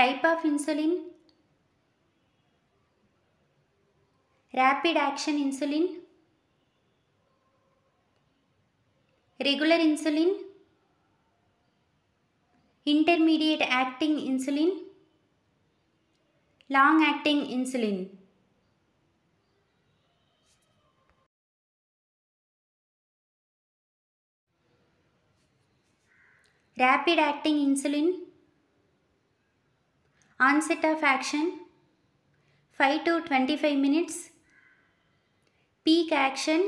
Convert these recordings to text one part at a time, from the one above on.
Type of insulin Rapid action insulin Regular insulin Intermediate acting insulin Long acting insulin Rapid acting insulin onset of action 5 to 25 minutes peak action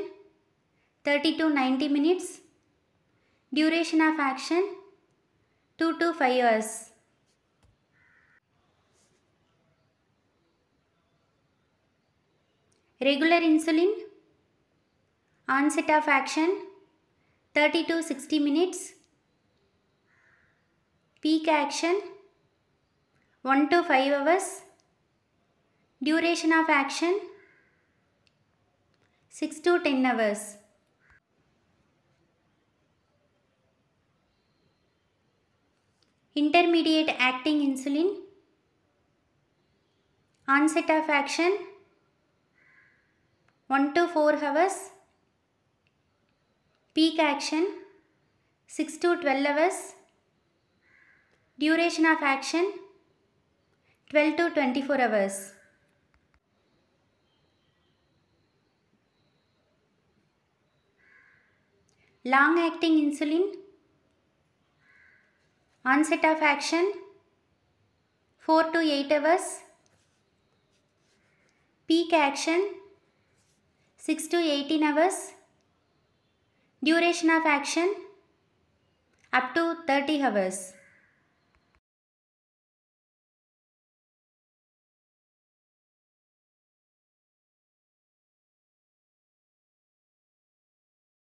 30 to 90 minutes duration of action 2 to 5 hours regular insulin onset of action 30 to 60 minutes peak action 1 to 5 hours duration of action 6 to 10 hours intermediate acting insulin onset of action 1 to 4 hours peak action 6 to 12 hours duration of action 12 to 24 hours. Long acting insulin. Onset of action 4 to 8 hours. Peak action 6 to 18 hours. Duration of action up to 30 hours.